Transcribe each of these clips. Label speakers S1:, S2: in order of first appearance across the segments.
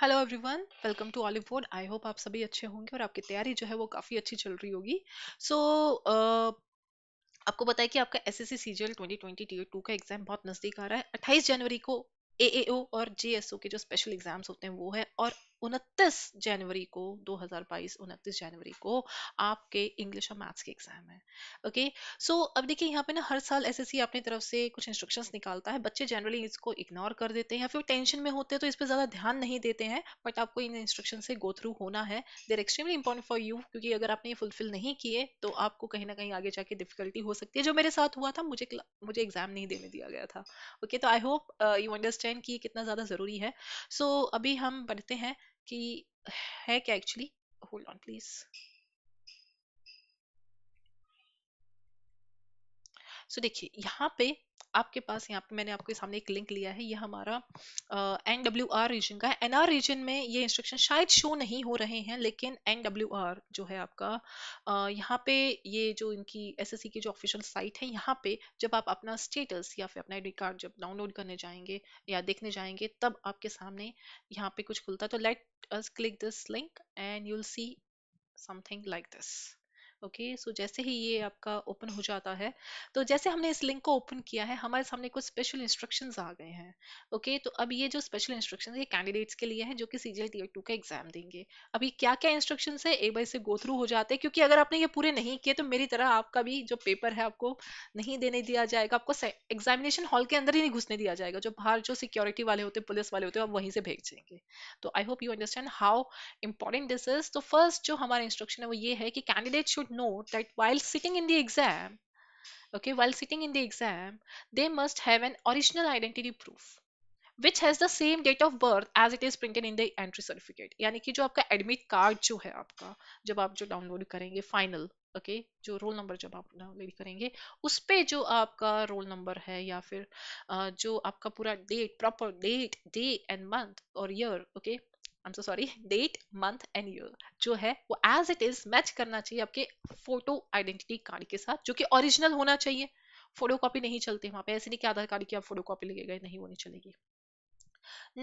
S1: Hello everyone welcome to Oliveboard I hope आप सभी अच्छे होंगे और आपकी तैयारी जो है वो काफ़ी अच्छी चल रही होगी सो so, uh, आपको बताया कि आपका S S C C G L twenty twenty two का एग्जाम बहुत नज़दीक आ रहा है अट्ठाईस जनवरी को ए और जे के जो स्पेशल एग्जाम्स होते हैं वो है और उनतीस जनवरी को 2022 उनतीस जनवरी को आपके इंग्लिश और मैथ्स के एग्जाम है ओके सो अब देखिए यहाँ पे ना हर साल एस अपनी तरफ से कुछ इंस्ट्रक्शंस निकालता है बच्चे जनरली इसको इग्नोर कर देते हैं फिर टेंशन में होते हैं तो इस पर ज़्यादा ध्यान नहीं देते हैं बट आपको इन इंस्ट्रक्शन से गो थ्रू होना है they're extremely important for you क्योंकि अगर आपने ये फुलफिल नहीं किए तो आपको कहीं ना कहीं आगे जाके डिफिकल्टी हो सकती है जो मेरे साथ हुआ था मुझे मुझे एग्जाम नहीं देने दिया गया था ओके तो आई होप यू अंडरस्टैंड कि कितना ज़्यादा ज़रूरी है सो so, अभी हम पढ़ते हैं कि है क्या actually hold on please so देखिए यहाँ पे आपके पास यहाँ पे मैंने आपके सामने एक लिंक लिया है ये हमारा एन डब्ल्यू आर रीजन का है एन आर रीजन में ये इंस्ट्रक्शन शायद शो नहीं हो रहे हैं लेकिन एन डब्ल्यू आर जो है आपका uh, यहाँ पे ये जो इनकी एस एस सी की जो ऑफिशियल साइट है यहाँ पे जब आप अपना स्टेटस या फिर अपना आई कार्ड जब डाउनलोड करने जाएंगे या देखने जाएंगे तब आपके सामने यहाँ पे कुछ खुलता है तो let us click this link and you'll see something like this okay okay, so so जैसे ही ये आपका ओपन हो जाता है तो जैसे हमने इस लिंक को ओपन किया है हमारे सामने कुछ स्पेशल इंस्ट्रक्शन आ गए हैं ओके okay, तो अब ये जो स्पेशल इंस्ट्रक्शन ये कैंडिडेट्स के लिए हैं जो कि सी जी टू का एग्जाम देंगे अभी क्या क्या इंस्ट्रक्शन है एक बार इसे गो थ्रू हो जाते हैं क्योंकि अगर आपने ये पूरे नहीं किए तो मेरी तरह आपका भी जो पेपर है आपको नहीं देने दिया जाएगा आपको एग्जामिनेशन हॉल के अंदर ही नहीं घुसने दिया जाएगा जो बाहर जो सिक्योरिटी वाले होते हैं पुलिस वाले होते हैं आप वहीं से भेज देंगे तो I hope you understand how important this is तो फर्स्ट जो हमारा इंस्ट्रक्शन है वो ये है कि candidate should note that while sitting in the exam, okay, while sitting in the exam, they must have an original identity proof which has the same date of birth as it is printed in the entry certificate yani ki jo aapka admit card jo hai aapka jab aap jo download karenge final okay okay, जो roll number जब आप download करेंगे उस पर जो आपका roll number है या फिर जो आपका पूरा date proper date day and month और year okay I am so sorry date month and year जो है वो एज इट इज मैच करना चाहिए आपके फोटो आइडेंटिटी कार्ड के साथ जो कि ओरिजिनल होना चाहिए फोटो कॉपी नहीं चलते वहां पे ऐसे नहीं कि आधार कार्ड की आप फोटो कॉपी लेके गए नहीं होनी चलेगी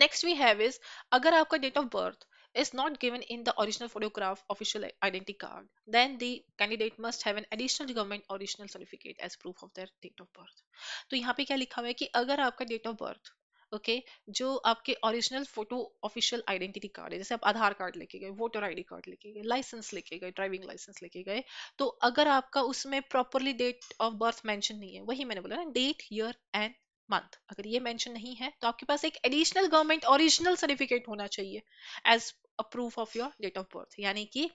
S1: नेक्स्ट वी हैव इज अगर आपका date of birth is not given in the original photograph official identity card then the candidate must have an additional government original certificate as proof of their date of birth तो यहाँ पे क्या लिखा हुआ है कि अगर आपका date of birth okay okay? जो आपके original photo official identity card है जैसे आप आधार कार्ड लेके गए वोटर आईडी कार्ड लेके गए लाइसेंस लेके गए ड्राइविंग लाइसेंस लेके गए तो अगर आपका उसमें properly date of birth mention नहीं है वही मैंने बोला ना डेट ईयर एंड मंथ अगर ये मेंशन नहीं है तो आपके पास एक एडिशनल गवर्नमेंट ओरिजिनल सर्टिफिकेट होना चाहिए as a proof of your date of birth यानी कि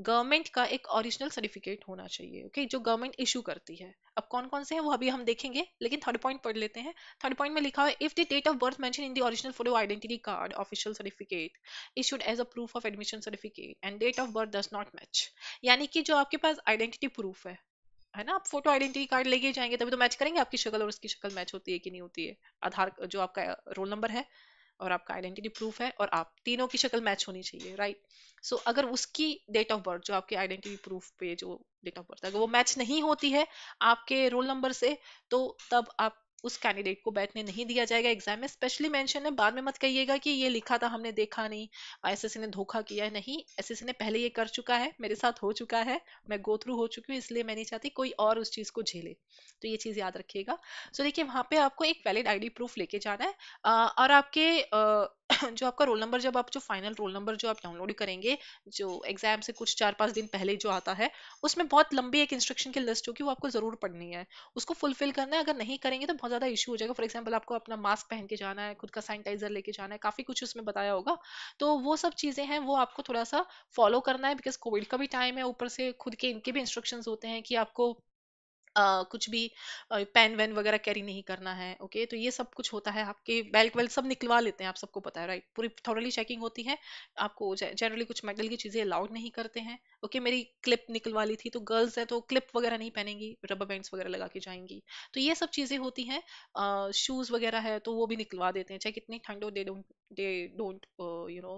S1: गवर्नमेंट का एक ओरिजिनल सर्टिफिकेट होना चाहिए ओके okay? जो गवर्नमेंट इशू करती है अब कौन कौन से हैं वो अभी हम देखेंगे लेकिन थर्ड पॉइंट पढ़ लेते हैं थर्ड पॉइंट में लिखा है if the date of birth mention in the original photo identity card official certificate issued as a proof of admission certificate and date of birth does not match यानी कि जो आपके पास आइडेंटिटी प्रूफ है है ना आप फोटो आइडेंटिटी कार्ड लेके जाएंगे तभी तो मैच करेंगे आपकी शक्ल और उसकी शक्ल मैच होती है कि नहीं होती है आधार जो आपका रोल नंबर है और आपका आइडेंटिटी प्रूफ है और आप तीनों की शक्ल मैच होनी चाहिए राइट right? सो so, अगर उसकी डेट ऑफ बर्थ जो आपके आइडेंटिटी प्रूफ पे जो डेट ऑफ बर्थ अगर वो मैच नहीं होती है आपके रोल नंबर से तो तब आप उस कैंडिडेट को बैठने नहीं दिया जाएगा एग्जाम में स्पेशली मेंशन है बाद में मत कहिएगा कि ये लिखा था हमने देखा नहीं एस ने धोखा किया है नहीं एस ने पहले ये कर चुका है मेरे साथ हो चुका है मैं गो थ्रू हो चुकी हूँ इसलिए मैं नहीं चाहती कोई और उस चीज़ को झेले तो ये चीज़ याद रखिएगा सो so, देखिए वहाँ पे आपको एक वैलिड आईडी प्रूफ लेके जाना है और आपके जो आपका रोल नंबर जब आप जो फाइनल रोल नंबर जो आप डाउनलोड करेंगे जो एग्जाम से कुछ चार पाँच दिन पहले जो आता है उसमें बहुत लंबी एक इंस्ट्रक्शन की लिस्ट होगी वो आपको जरूर पढ़नी है उसको फुलफिल करना है अगर नहीं करेंगे तो बहुत ज़्यादा इशू हो जाएगा फॉर एग्जाम्पल आपको अपना मास्क पहन के जाना है खुद का सैनिटाइजर लेके जाना है काफ़ी कुछ उसमें बताया होगा तो वो सब चीज़ें हैं वो आपको थोड़ा सा फॉलो करना है बिकॉज कोविड का भी टाइम है ऊपर से खुद के इनके भी इंस्ट्रक्शन होते हैं कि आपको कुछ भी पेन वेन वगैरह कैरी नहीं करना है ओके तो ये सब कुछ होता है आपके बेल्ट वेल्ट सब निकलवा लेते हैं आप सबको पता है राइट पूरी थॉरली चेकिंग होती है आपको जनरली कुछ मेटल की चीज़ें अलाउड नहीं करते हैं ओके मेरी क्लिप निकलवा ली थी तो गर्ल्स है तो क्लिप वगैरह नहीं पहनेंगी रबर बैंड्स वगैरह लगा के जाएंगी तो ये सब चीज़ें होती हैं शूज़ वगैरह है तो वो भी निकलवा देते हैं चाहे कितनी ठंड हो they don't they don't you know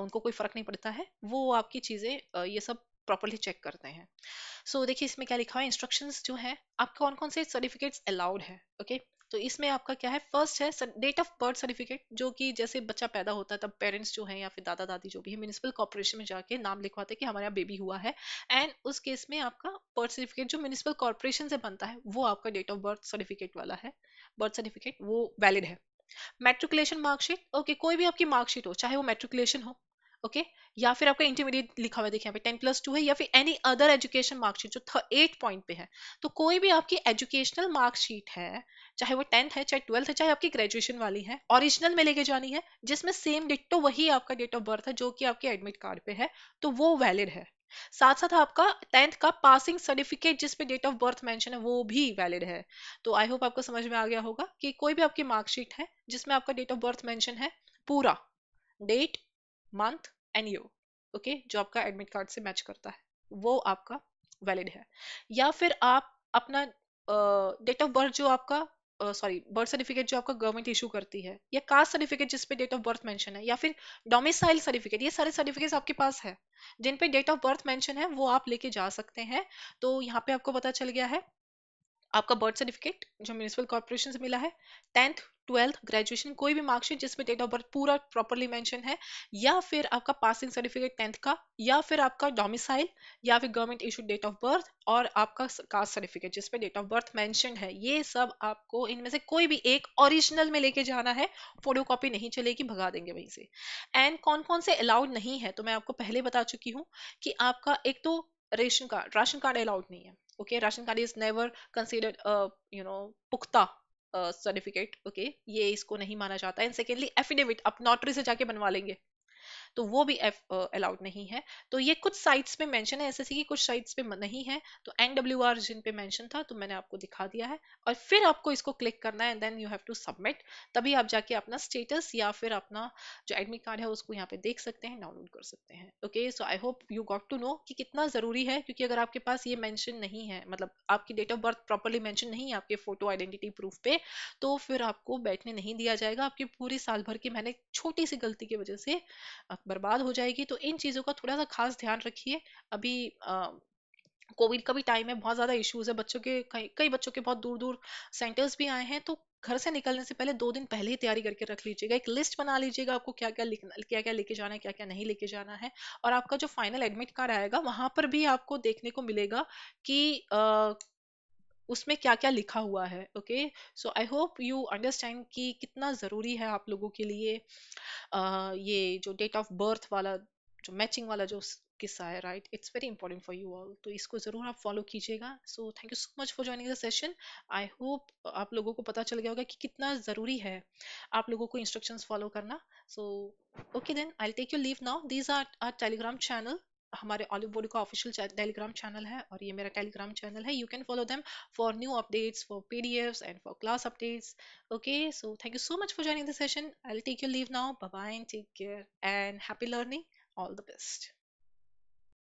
S1: उनको कोई फ़र्क नहीं पड़ता है वो आपकी चीज़ें ये सब प्रॉपरली चेक करते हैं सो so, देखिए इसमें क्या लिखा है इंस्ट्रक्शन जो है आप कौन कौन से सर्टिफिकेट्स अलाउड है ओके okay? तो इसमें आपका क्या है फर्स्ट है डेट ऑफ बर्थ सर्टिफिकेट जो कि जैसे बच्चा पैदा होता है तब पेरेंट्स जो हैं या फिर दादा दादी जो भी है म्यूनिसिपल कॉर्पोरेशन में जाके नाम लिखवाते कि हमारे यहाँ बेबी हुआ है एंड उस केस में आपका बर्थ सर्टिफिकेट जो म्यूनिसिपल कॉर्पोरेशन से बनता है वो आपका डेट ऑफ बर्थ सर्टिफिकेट वाला है बर्थ सर्टिफिकेट वो वैलिड है मेट्रिकुलेशन मार्कशीट ओके कोई भी आपकी मार्कशीट हो चाहे वो मेट्रिकुलेशन हो ओके okay? या फिर आपका इंटरमीडिएट लिखा हुआ देखिए यहाँ पे टेन प्लस टू है या फिर एनी अदर एजुकेशन मार्कशीट जो एट पॉइंट पे है तो कोई भी आपकी एजुकेशनल मार्कशीट है चाहे वो टेंथ है चाहे ट्वेल्थ है चाहे आपकी ग्रेजुएशन वाली है ओरिजिनल में लेके जानी है जिसमें सेम डेट तो वही आपका डेट ऑफ बर्थ है जो कि आपके एडमिट कार्ड पे है तो वो वैलिड है साथ साथ आपका टेंथ का पासिंग सर्टिफिकेट जिसपे डेट ऑफ बर्थ मेंशन है वो भी वैलिड है तो आई होप आपको समझ में आ गया होगा कि कोई भी आपकी मार्कशीट है जिसमें आपका डेट ऑफ बर्थ मेंशन है पूरा date month and you okay जो आपका एडमिट कार्ड से मैच करता है वो आपका वैलिड है या फिर आप अपना डेट ऑफ बर्थ जो आपका सॉरी बर्थ सर्टिफिकेट जो आपका गवर्नमेंट इशू करती है या कास्ट सर्टिफिकेट जिस पे डेट ऑफ बर्थ मेंशन है या फिर डोमिसाइल सर्टिफिकेट ये सारे सर्टिफिकेट्स आपके पास है जिन पे डेट ऑफ बर्थ मेंशन है वो आप लेके जा सकते हैं तो यहाँ पे आपको पता चल गया है आपका बर्थ सर्टिफिकेट जो म्यूनिसिपल कॉर्पोरेशन से मिला है टेंथ ट्वेल्थ ग्रेजुएशन कोई भी मार्कशीट जिसमें डेट ऑफ बर्थ पूरा प्रॉपरली मेंशन है या फिर आपका पासिंग सर्टिफिकेट टेंथ का या फिर आपका डोमिसाइल या फिर government issue date of birth और आपका कास्ट सर्टिफिकेट जिसपे डेट ऑफ बर्थ मैंशन है ये सब आपको इनमें से कोई भी एक ओरिजिनल में लेके जाना है फोटो कॉपी नहीं चलेगी भगा देंगे वहीं से एंड कौन कौन से अलाउड नहीं है तो मैं आपको पहले बता चुकी हूँ कि आपका एक तो ration card ration card allowed नहीं है okay ration card is never considered you know पुख्ता सर्टिफिकेट ओके ये इसको नहीं माना जाता एंड सेकेंडली एफिडेविट आप नोटरी से जाके बनवा लेंगे तो वो भी अलाउड नहीं है तो ये कुछ साइट्स पे मेंशन है एसएससी की कुछ साइट्स पे नहीं है तो एनडब्ल्यूआर जिन पे मेंशन था तो मैंने आपको दिखा दिया है और फिर आपको इसको क्लिक करना है and then you have to submit तभी आप जाके अपना स्टेटस या फिर अपना जो एडमिट कार्ड है उसको यहाँ पे देख सकते हैं डाउनलोड कर सकते हैं okay so I hope you got to know कि कितना ज़रूरी है क्योंकि अगर आपके पास ये मैंशन नहीं है मतलब आपकी date of birth properly mention नहीं है आपके फोटो आइडेंटिटी प्रूफ पे तो फिर आपको बैठने नहीं दिया जाएगा आपकी पूरी साल भर की मैंने छोटी सी गलती की वजह से बर्बाद हो जाएगी तो इन चीज़ों का थोड़ा सा खास ध्यान रखिए अभी कोविड का भी टाइम है बहुत ज़्यादा इश्यूज है बच्चों के कई कई बच्चों के बहुत दूर दूर सेंटर्स भी आए हैं तो घर से निकलने से पहले दो दिन पहले ही तैयारी करके रख लीजिएगा एक लिस्ट बना लीजिएगा आपको क्या क्या लिखना क्या क्या लेके जाना है क्या क्या नहीं लेके जाना है और आपका जो फाइनल एडमिट कार्ड आएगा वहां पर भी आपको देखने को मिलेगा कि आ, उसमें क्या क्या लिखा हुआ है okay so I hope you understand कि कितना ज़रूरी है आप लोगों के लिए uh, ये जो डेट ऑफ बर्थ वाला जो मैचिंग वाला जो किस्सा है right it's very important for you all तो इसको ज़रूर आप फॉलो कीजिएगा so thank you so much for joining the session I hope आप लोगों को पता चल गया होगा कि कितना ज़रूरी है आप लोगों को इंस्ट्रक्शंस फॉलो करना so okay then I take you leave now these are are Telegram channel हमारे ऑलिव बॉडी का ऑफिशियल टेलीग्राम चैनल है और ये मेरा टेलीग्राम चैनल है you can follow them for new updates for P D Fs and for class updates okay so thank you so much for joining the session I take you leave now bye take care and happy learning all the best